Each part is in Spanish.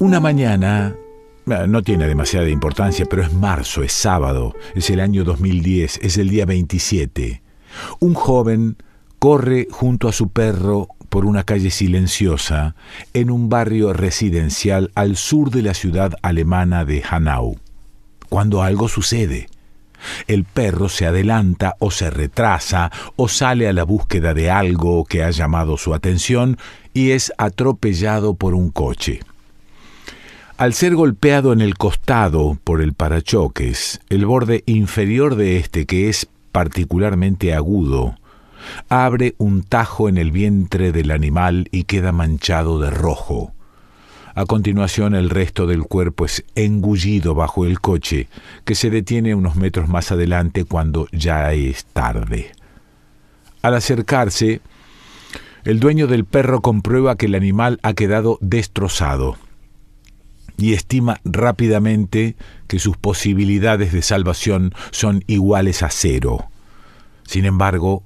Una mañana, no tiene demasiada importancia, pero es marzo, es sábado, es el año 2010, es el día 27. Un joven corre junto a su perro por una calle silenciosa en un barrio residencial al sur de la ciudad alemana de Hanau. Cuando algo sucede, el perro se adelanta o se retrasa o sale a la búsqueda de algo que ha llamado su atención y es atropellado por un coche. Al ser golpeado en el costado por el parachoques, el borde inferior de este, que es particularmente agudo, abre un tajo en el vientre del animal y queda manchado de rojo. A continuación el resto del cuerpo es engullido bajo el coche, que se detiene unos metros más adelante cuando ya es tarde. Al acercarse, el dueño del perro comprueba que el animal ha quedado destrozado y estima rápidamente que sus posibilidades de salvación son iguales a cero. Sin embargo,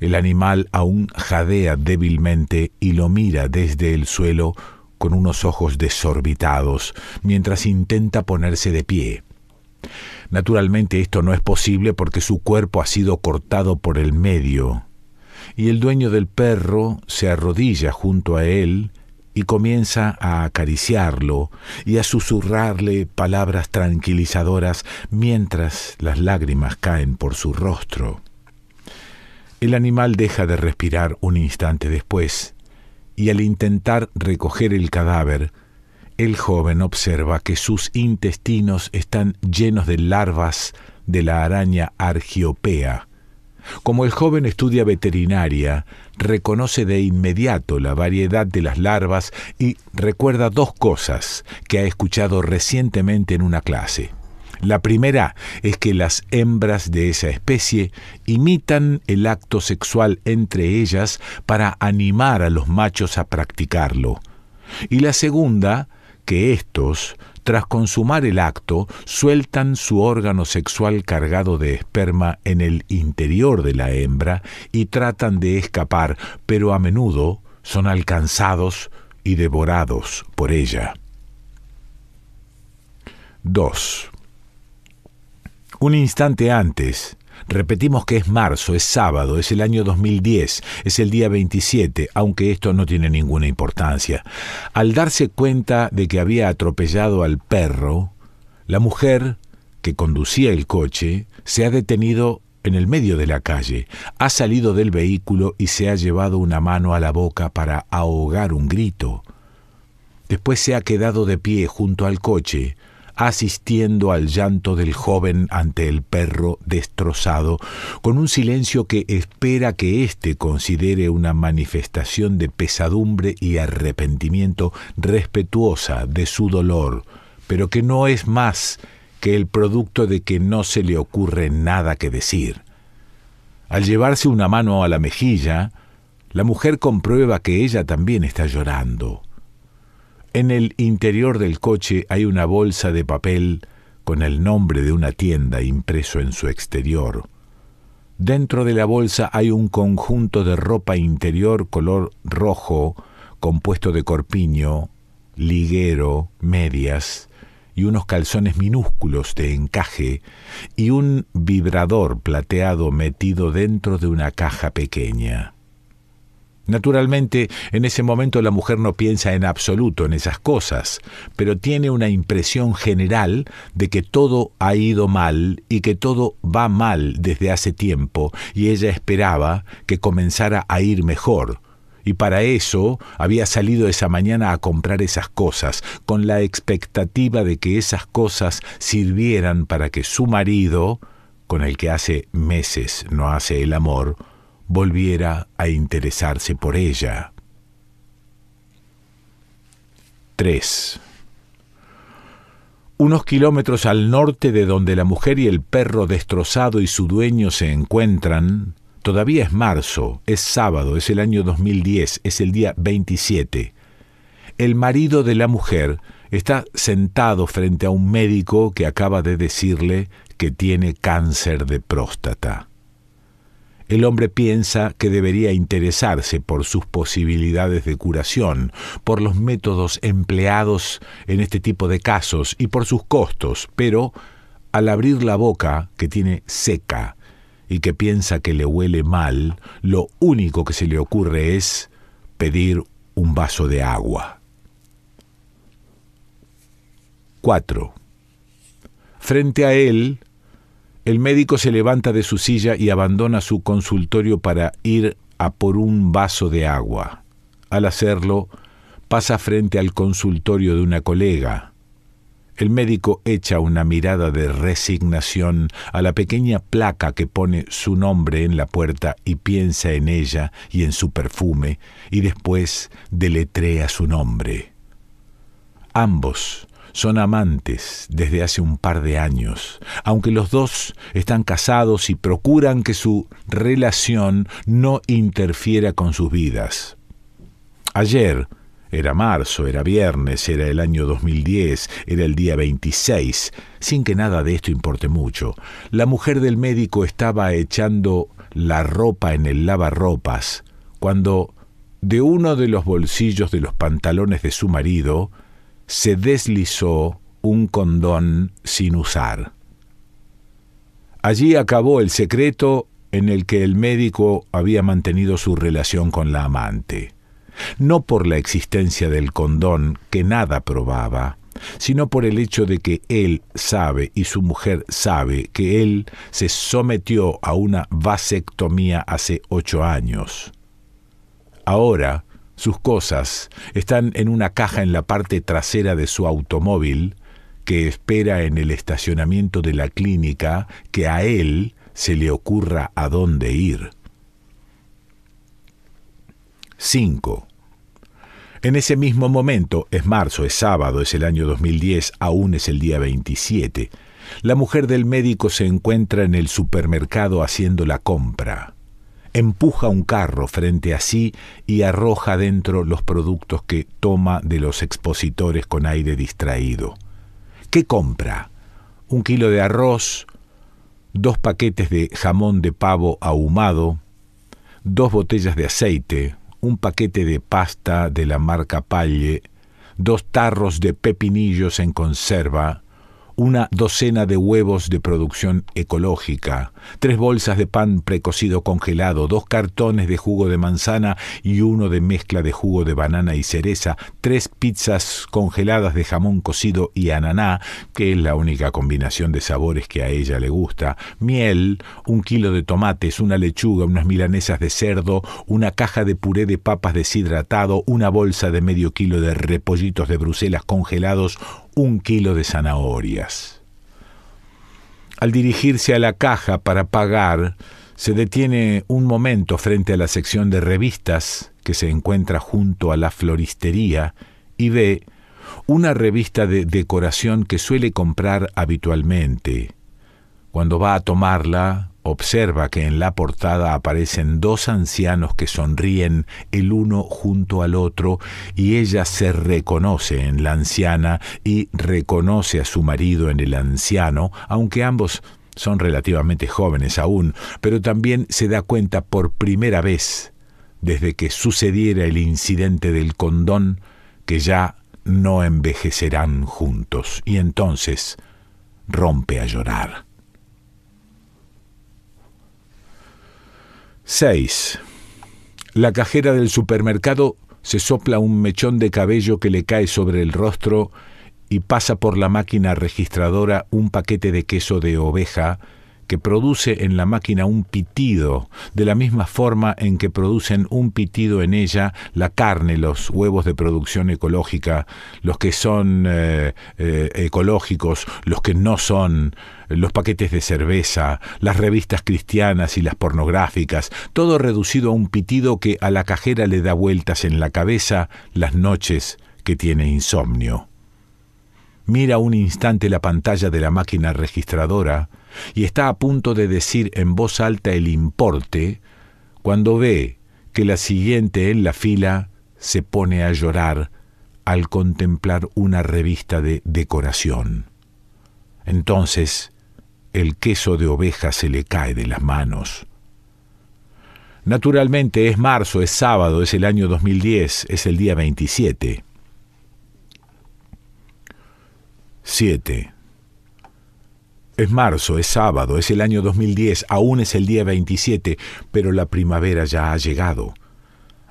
el animal aún jadea débilmente y lo mira desde el suelo con unos ojos desorbitados, mientras intenta ponerse de pie. Naturalmente esto no es posible porque su cuerpo ha sido cortado por el medio, y el dueño del perro se arrodilla junto a él y comienza a acariciarlo y a susurrarle palabras tranquilizadoras mientras las lágrimas caen por su rostro. El animal deja de respirar un instante después, y al intentar recoger el cadáver, el joven observa que sus intestinos están llenos de larvas de la araña argiopea, como el joven estudia veterinaria, reconoce de inmediato la variedad de las larvas y recuerda dos cosas que ha escuchado recientemente en una clase. La primera es que las hembras de esa especie imitan el acto sexual entre ellas para animar a los machos a practicarlo. Y la segunda, que estos tras consumar el acto, sueltan su órgano sexual cargado de esperma en el interior de la hembra y tratan de escapar, pero a menudo son alcanzados y devorados por ella. 2. Un instante antes, Repetimos que es marzo, es sábado, es el año 2010, es el día 27, aunque esto no tiene ninguna importancia. Al darse cuenta de que había atropellado al perro, la mujer que conducía el coche se ha detenido en el medio de la calle, ha salido del vehículo y se ha llevado una mano a la boca para ahogar un grito. Después se ha quedado de pie junto al coche, asistiendo al llanto del joven ante el perro destrozado, con un silencio que espera que éste considere una manifestación de pesadumbre y arrepentimiento respetuosa de su dolor, pero que no es más que el producto de que no se le ocurre nada que decir. Al llevarse una mano a la mejilla, la mujer comprueba que ella también está llorando. En el interior del coche hay una bolsa de papel con el nombre de una tienda impreso en su exterior. Dentro de la bolsa hay un conjunto de ropa interior color rojo, compuesto de corpiño, liguero, medias y unos calzones minúsculos de encaje y un vibrador plateado metido dentro de una caja pequeña. Naturalmente, en ese momento la mujer no piensa en absoluto en esas cosas, pero tiene una impresión general de que todo ha ido mal y que todo va mal desde hace tiempo, y ella esperaba que comenzara a ir mejor. Y para eso había salido esa mañana a comprar esas cosas, con la expectativa de que esas cosas sirvieran para que su marido, con el que hace meses no hace el amor, volviera a interesarse por ella. 3. Unos kilómetros al norte de donde la mujer y el perro destrozado y su dueño se encuentran, todavía es marzo, es sábado, es el año 2010, es el día 27. El marido de la mujer está sentado frente a un médico que acaba de decirle que tiene cáncer de próstata. El hombre piensa que debería interesarse por sus posibilidades de curación, por los métodos empleados en este tipo de casos y por sus costos, pero al abrir la boca, que tiene seca y que piensa que le huele mal, lo único que se le ocurre es pedir un vaso de agua. 4. Frente a él, el médico se levanta de su silla y abandona su consultorio para ir a por un vaso de agua. Al hacerlo, pasa frente al consultorio de una colega. El médico echa una mirada de resignación a la pequeña placa que pone su nombre en la puerta y piensa en ella y en su perfume y después deletrea su nombre. Ambos son amantes desde hace un par de años, aunque los dos están casados y procuran que su relación no interfiera con sus vidas. Ayer, era marzo, era viernes, era el año 2010, era el día 26, sin que nada de esto importe mucho. La mujer del médico estaba echando la ropa en el lavarropas, cuando de uno de los bolsillos de los pantalones de su marido se deslizó un condón sin usar. Allí acabó el secreto en el que el médico había mantenido su relación con la amante, no por la existencia del condón que nada probaba, sino por el hecho de que él sabe y su mujer sabe que él se sometió a una vasectomía hace ocho años. Ahora, sus cosas están en una caja en la parte trasera de su automóvil que espera en el estacionamiento de la clínica que a él se le ocurra a dónde ir. 5. En ese mismo momento, es marzo, es sábado, es el año 2010, aún es el día 27, la mujer del médico se encuentra en el supermercado haciendo la compra empuja un carro frente a sí y arroja dentro los productos que toma de los expositores con aire distraído. ¿Qué compra? Un kilo de arroz, dos paquetes de jamón de pavo ahumado, dos botellas de aceite, un paquete de pasta de la marca Palle, dos tarros de pepinillos en conserva, una docena de huevos de producción ecológica, tres bolsas de pan precocido congelado, dos cartones de jugo de manzana y uno de mezcla de jugo de banana y cereza, tres pizzas congeladas de jamón cocido y ananá, que es la única combinación de sabores que a ella le gusta, miel, un kilo de tomates, una lechuga, unas milanesas de cerdo, una caja de puré de papas deshidratado, una bolsa de medio kilo de repollitos de Bruselas congelados, un kilo de zanahorias. Al dirigirse a la caja para pagar, se detiene un momento frente a la sección de revistas que se encuentra junto a la floristería y ve una revista de decoración que suele comprar habitualmente. Cuando va a tomarla, Observa que en la portada aparecen dos ancianos que sonríen el uno junto al otro y ella se reconoce en la anciana y reconoce a su marido en el anciano, aunque ambos son relativamente jóvenes aún, pero también se da cuenta por primera vez, desde que sucediera el incidente del condón, que ya no envejecerán juntos, y entonces rompe a llorar. 6. La cajera del supermercado se sopla un mechón de cabello que le cae sobre el rostro y pasa por la máquina registradora un paquete de queso de oveja que produce en la máquina un pitido, de la misma forma en que producen un pitido en ella la carne, los huevos de producción ecológica, los que son eh, eh, ecológicos, los que no son, los paquetes de cerveza, las revistas cristianas y las pornográficas, todo reducido a un pitido que a la cajera le da vueltas en la cabeza las noches que tiene insomnio. Mira un instante la pantalla de la máquina registradora y está a punto de decir en voz alta el importe, cuando ve que la siguiente en la fila se pone a llorar al contemplar una revista de decoración. Entonces, el queso de oveja se le cae de las manos. Naturalmente es marzo, es sábado, es el año 2010, es el día 27. 7. Es marzo, es sábado, es el año 2010, aún es el día 27, pero la primavera ya ha llegado.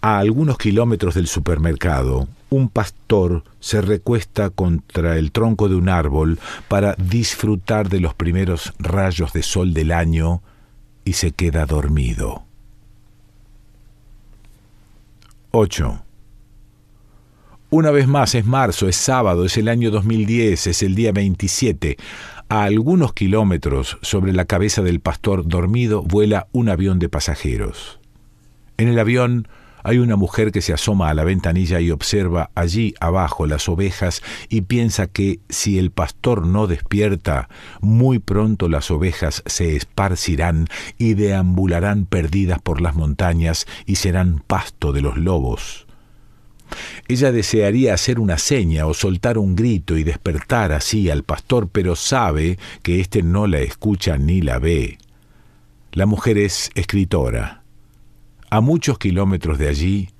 A algunos kilómetros del supermercado, un pastor se recuesta contra el tronco de un árbol para disfrutar de los primeros rayos de sol del año y se queda dormido. 8. Una vez más es marzo, es sábado, es el año 2010, es el día 27. A algunos kilómetros sobre la cabeza del pastor dormido vuela un avión de pasajeros. En el avión hay una mujer que se asoma a la ventanilla y observa allí abajo las ovejas y piensa que si el pastor no despierta, muy pronto las ovejas se esparcirán y deambularán perdidas por las montañas y serán pasto de los lobos. Ella desearía hacer una seña o soltar un grito y despertar así al pastor, pero sabe que éste no la escucha ni la ve. La mujer es escritora. A muchos kilómetros de allí,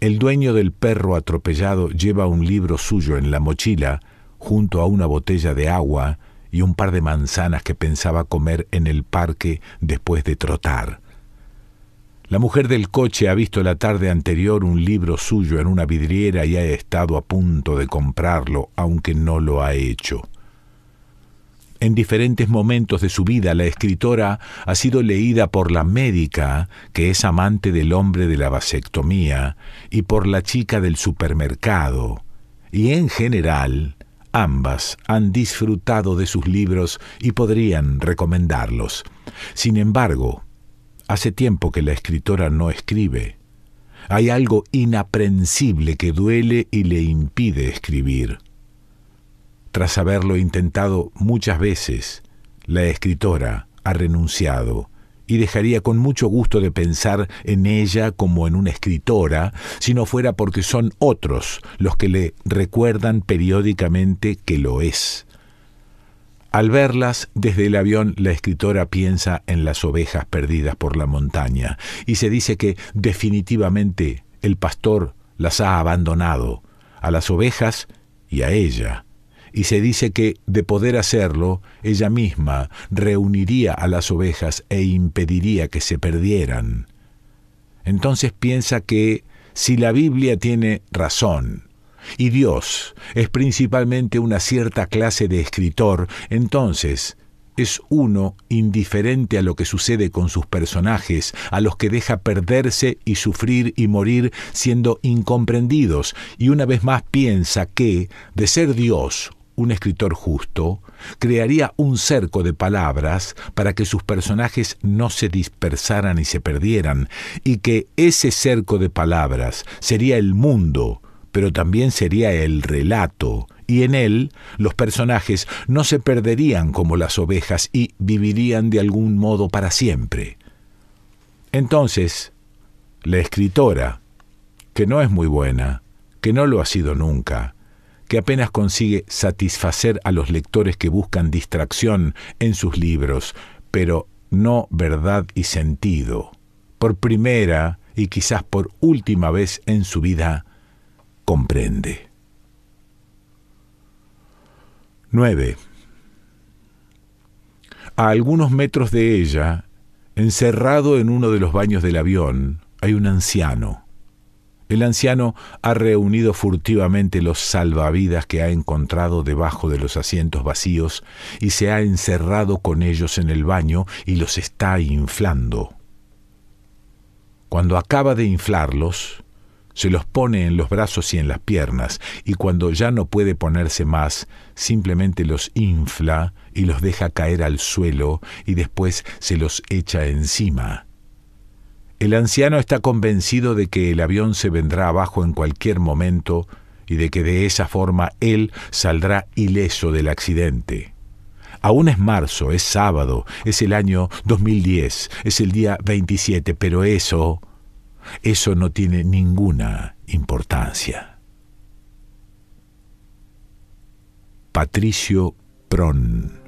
el dueño del perro atropellado lleva un libro suyo en la mochila, junto a una botella de agua y un par de manzanas que pensaba comer en el parque después de trotar. La mujer del coche ha visto la tarde anterior un libro suyo en una vidriera y ha estado a punto de comprarlo, aunque no lo ha hecho. En diferentes momentos de su vida la escritora ha sido leída por la médica, que es amante del hombre de la vasectomía, y por la chica del supermercado, y en general ambas han disfrutado de sus libros y podrían recomendarlos. Sin embargo, Hace tiempo que la escritora no escribe. Hay algo inaprensible que duele y le impide escribir. Tras haberlo intentado muchas veces, la escritora ha renunciado y dejaría con mucho gusto de pensar en ella como en una escritora, si no fuera porque son otros los que le recuerdan periódicamente que lo es. Al verlas desde el avión, la escritora piensa en las ovejas perdidas por la montaña y se dice que definitivamente el pastor las ha abandonado, a las ovejas y a ella. Y se dice que, de poder hacerlo, ella misma reuniría a las ovejas e impediría que se perdieran. Entonces piensa que, si la Biblia tiene razón, y Dios es principalmente una cierta clase de escritor, entonces es uno indiferente a lo que sucede con sus personajes, a los que deja perderse y sufrir y morir siendo incomprendidos, y una vez más piensa que, de ser Dios, un escritor justo, crearía un cerco de palabras para que sus personajes no se dispersaran y se perdieran, y que ese cerco de palabras sería el mundo pero también sería el relato, y en él los personajes no se perderían como las ovejas y vivirían de algún modo para siempre. Entonces, la escritora, que no es muy buena, que no lo ha sido nunca, que apenas consigue satisfacer a los lectores que buscan distracción en sus libros, pero no verdad y sentido. Por primera y quizás por última vez en su vida, comprende. 9. A algunos metros de ella, encerrado en uno de los baños del avión, hay un anciano. El anciano ha reunido furtivamente los salvavidas que ha encontrado debajo de los asientos vacíos y se ha encerrado con ellos en el baño y los está inflando. Cuando acaba de inflarlos, se los pone en los brazos y en las piernas, y cuando ya no puede ponerse más, simplemente los infla y los deja caer al suelo y después se los echa encima. El anciano está convencido de que el avión se vendrá abajo en cualquier momento y de que de esa forma él saldrá ileso del accidente. Aún es marzo, es sábado, es el año 2010, es el día 27, pero eso eso no tiene ninguna importancia. Patricio Pron